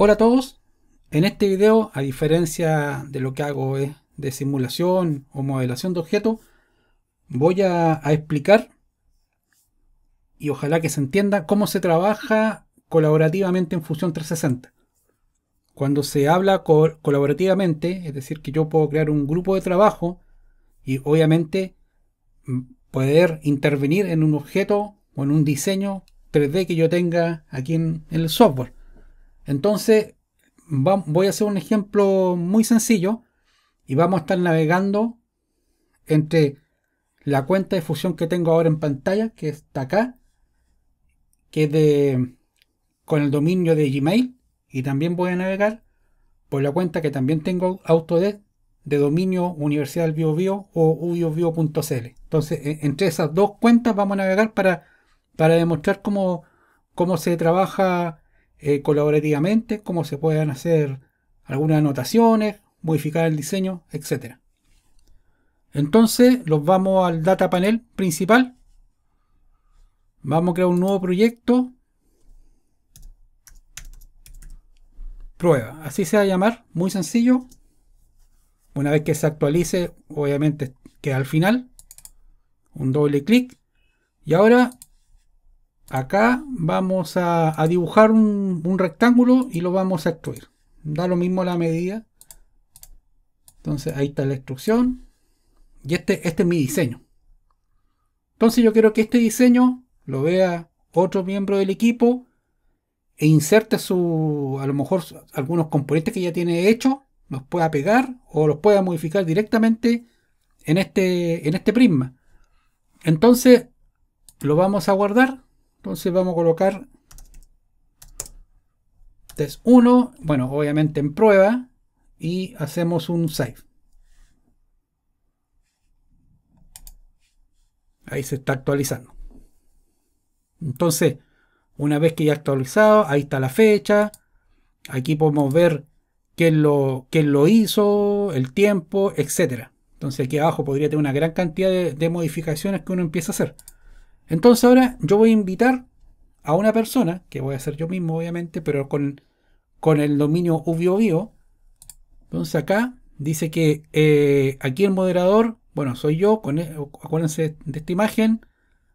Hola a todos, en este video, a diferencia de lo que hago eh, de simulación o modelación de objetos, voy a, explicar y ojalá que se entienda cómo se trabaja colaborativamente en Fusión 360. Cuando se habla colaborativamente, es decir, que yo puedo crear un grupo de trabajo y obviamente mm, poder intervenir en un objeto o en un diseño 3D que yo tenga aquí en el software. Entonces, voy a hacer un ejemplo muy sencillo y vamos a estar navegando entre la cuenta de fusión que tengo ahora en pantalla, que está acá, que es de, con el dominio de Gmail, y también voy a navegar por la cuenta que también tengo Autodesk de dominio Universidad del Bio, o ubiobio.cl. Entonces, e, entre esas dos cuentas vamos a navegar para, para demostrar cómo, cómo se trabaja eh, colaborativamente, cómo se pueden hacer algunas anotaciones, modificar el diseño, etcétera. Entonces, los vamos al data panel principal. Vamos a crear un nuevo proyecto. Prueba. Así se va a llamar. Muy sencillo. Una vez que se actualice, obviamente queda al final. Un doble clic. Y ahora acá vamos a, dibujar un, rectángulo y lo vamos a extruir. Da lo mismo la medida. Entonces ahí está la extrusión. Y este, este es mi diseño. Entonces yo quiero que este diseño lo vea otro miembro del equipo e inserte su, a lo mejor algunos componentes que ya tiene hecho, los pueda pegar o los pueda modificar directamente en este, en este prisma. Entonces lo vamos a guardar entonces vamos a colocar test 1, bueno, obviamente en prueba, y hacemos un save. Ahí se está actualizando. Entonces, una vez que ya actualizado, ahí está la fecha. Aquí podemos ver quién lo, quién lo hizo, el tiempo, etc. Entonces aquí abajo podría tener una gran cantidad de modificaciones que uno empieza a hacer. Entonces ahora yo voy a invitar a una persona, que voy a hacer yo mismo obviamente, pero con, con el dominio ubiobio. Entonces acá dice que eh, aquí el moderador, bueno, soy yo, e, acuérdense de esta imagen.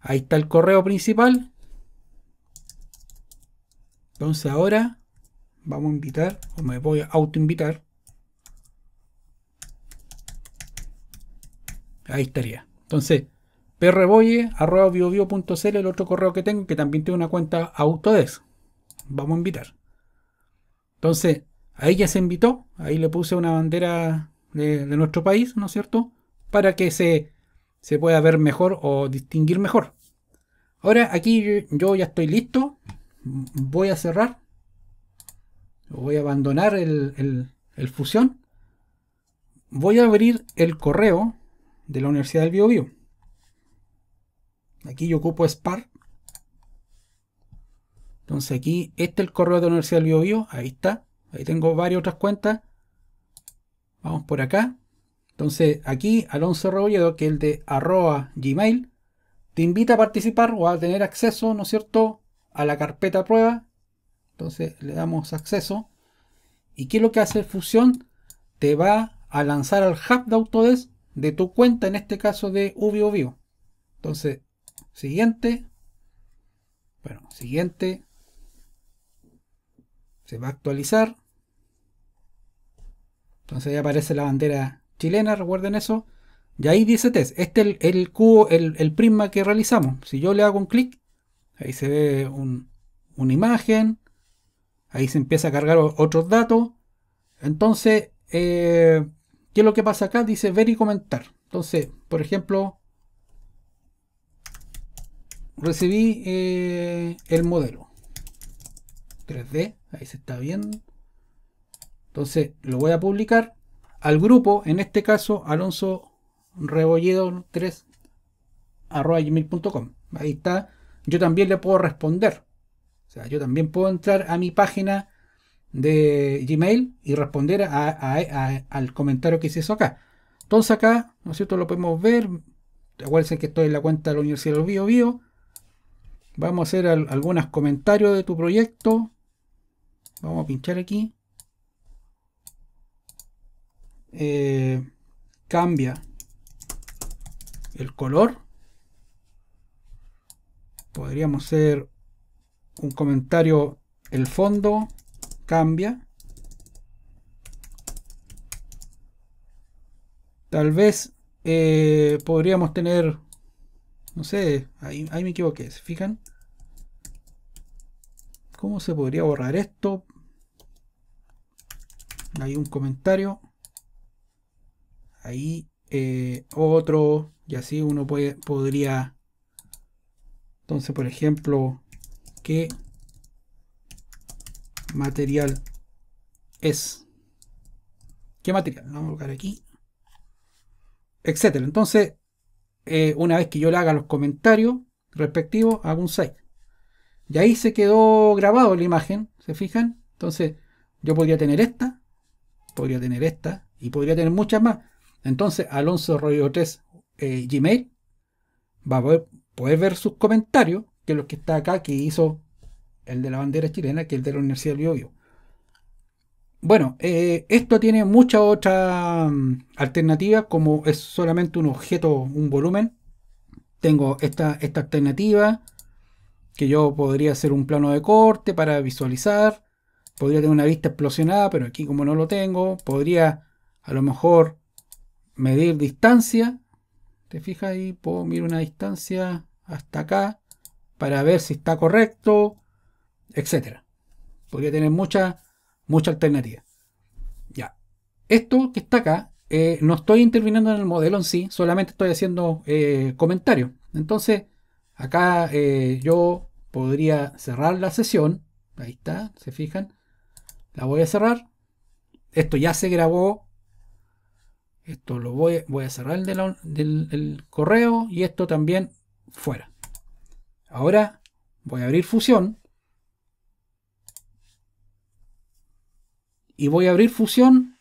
Ahí está el correo principal. Entonces ahora vamos a invitar, o me voy a autoinvitar. Ahí estaría. Entonces, prboye.biobio.cl, el otro correo que tengo, que también tiene una cuenta Autodesk. Vamos a invitar. Entonces, ahí ya se invitó, ahí le puse una bandera de, nuestro país, ¿no es cierto? Para que se, se pueda ver mejor o distinguir mejor. Ahora aquí yo ya estoy listo. Voy a cerrar. Voy a abandonar el, el, fusión. Voy a abrir el correo de la Universidad del Biobío. Aquí yo ocupo SPAR. Entonces aquí, este es el correo de la Universidad del Bio, Ahí está. Ahí tengo varias otras cuentas. Vamos por acá. Entonces aquí Alonso Rebolledo, que es el de arroba gmail, te invita a participar o a tener acceso, ¿no es cierto?, a la carpeta prueba. Entonces le damos acceso. ¿Y qué es lo que hace Fusión? Te va a lanzar al hub de Autodesk de tu cuenta, en este caso de UBioBio. Entonces Siguiente. Bueno, siguiente. Se va a actualizar. Entonces ahí aparece la bandera chilena, recuerden eso. Y ahí dice test. Este es el, el cubo, el, el, prisma que realizamos. Si yo le hago un clic, ahí se ve un, una imagen. Ahí se empieza a cargar otros datos. Entonces, eh, ¿qué es lo que pasa acá? Dice ver y comentar. Entonces, por ejemplo, recibí eh, el modelo 3D, ahí se está viendo. Entonces lo voy a publicar al grupo, en este caso Alonso Rebolledo 3 arroba gmail.com. Ahí está, yo también le puedo responder. O sea, yo también puedo entrar a mi página de Gmail y responder al comentario que hice acá. Entonces acá, ¿no es cierto? Lo podemos ver. sé que estoy en la cuenta de la Universidad los Bio Bio. Vamos a hacer algunos comentarios de tu proyecto. Vamos a pinchar aquí. Eh, cambia el color. Podríamos hacer un comentario. El fondo cambia. Tal vez eh, podríamos tener no sé, ahí, ahí me equivoqué, ¿se fijan? ¿Cómo se podría borrar esto? Hay un comentario. Ahí eh, otro. Y así uno puede, podría... Entonces, por ejemplo, ¿qué material es? ¿Qué material? Vamos a colocar aquí. Etcétera. Entonces, eh, una vez que yo le haga los comentarios respectivos, hago un site. Y ahí se quedó grabado la imagen, ¿se fijan? Entonces, yo podría tener esta, podría tener esta, y podría tener muchas más. Entonces, Alonso Rollo 3 eh, Gmail va a poder, ver sus comentarios, que es lo que está acá, que hizo el de la bandera chilena, que es el de la Universidad de Biobío. Bueno, eh, esto tiene muchas otras mm, alternativas, como es solamente un objeto, un volumen. Tengo esta, esta alternativa, que yo podría hacer un plano de corte para visualizar. Podría tener una vista explosionada, pero aquí como no lo tengo, podría a lo mejor medir distancia. ¿Te fijas ahí? Puedo medir una distancia hasta acá para ver si está correcto, etcétera. Podría tener muchas mucha alternativa. Ya. Esto que está acá, eh, no estoy interviniendo en el modelo en sí, solamente estoy haciendo eh, comentarios. Entonces, acá eh, yo podría cerrar la sesión. Ahí está, se fijan. La voy a cerrar. Esto ya se grabó. Esto lo voy, a cerrar el correo y esto también fuera. Ahora voy a abrir fusión. y voy a abrir fusión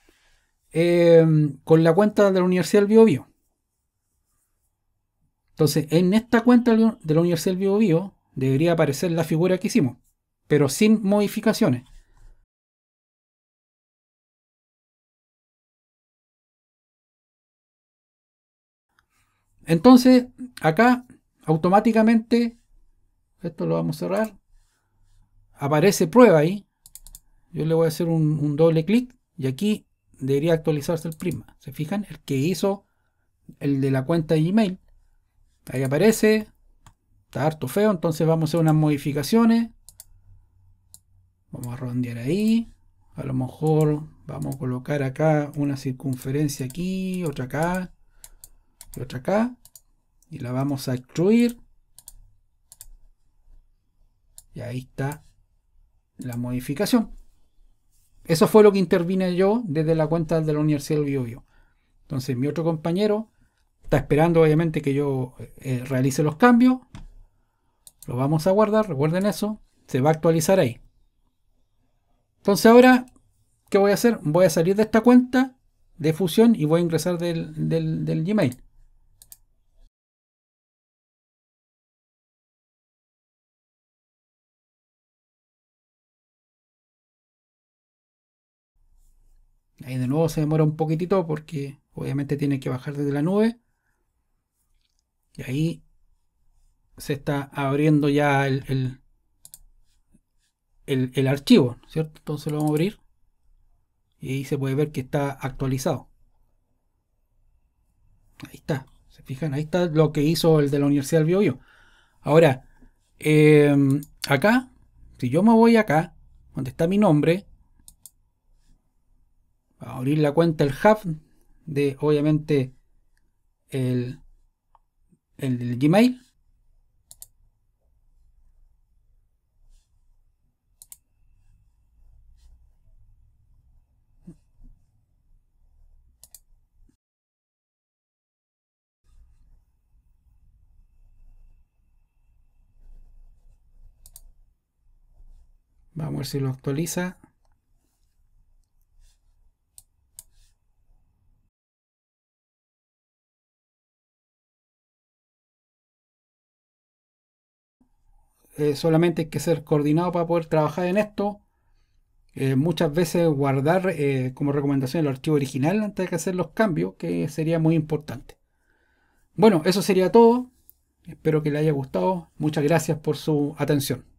eh, con la cuenta de la Universidad del Bio, Entonces, en esta cuenta de la Universidad del Bio, debería aparecer la figura que hicimos, pero sin modificaciones. Entonces, acá automáticamente, esto lo vamos a cerrar, aparece prueba ahí, yo le voy a hacer un, doble clic y aquí debería actualizarse el prisma. ¿Se fijan? El que hizo el de la cuenta de Gmail. Ahí aparece. Está harto feo. Entonces vamos a hacer unas modificaciones. Vamos a rondear ahí. A lo mejor vamos a colocar acá una circunferencia aquí, otra acá y otra acá. Y la vamos a extruir. Y ahí está la modificación. Eso fue lo que intervine yo desde la cuenta de la Universidad del Entonces, mi otro compañero está esperando, obviamente, que yo eh, realice los cambios. Lo vamos a guardar, recuerden eso. Se va a actualizar ahí. Entonces, ahora, ¿qué voy a hacer? Voy a salir de esta cuenta de fusión y voy a ingresar del, del, del Gmail. Ahí de nuevo se demora un poquitito porque obviamente tiene que bajar desde la nube. Y ahí se está abriendo ya el, el, archivo, ¿cierto? Entonces lo vamos a abrir. Y ahí se puede ver que está actualizado. Ahí está. ¿Se fijan? Ahí está lo que hizo el de la Universidad del Biobío. Ahora, em, acá, si yo me voy acá, donde está mi nombre, abrir la cuenta el hub de obviamente el, el, el Gmail. Vamos a ver si lo actualiza. Eh, solamente hay que ser coordinado para poder trabajar en esto. Eh, muchas veces guardar eh, como recomendación el archivo original antes de hacer los cambios, que sería muy importante. Bueno, eso sería todo. Espero que le haya gustado. Muchas gracias por su atención.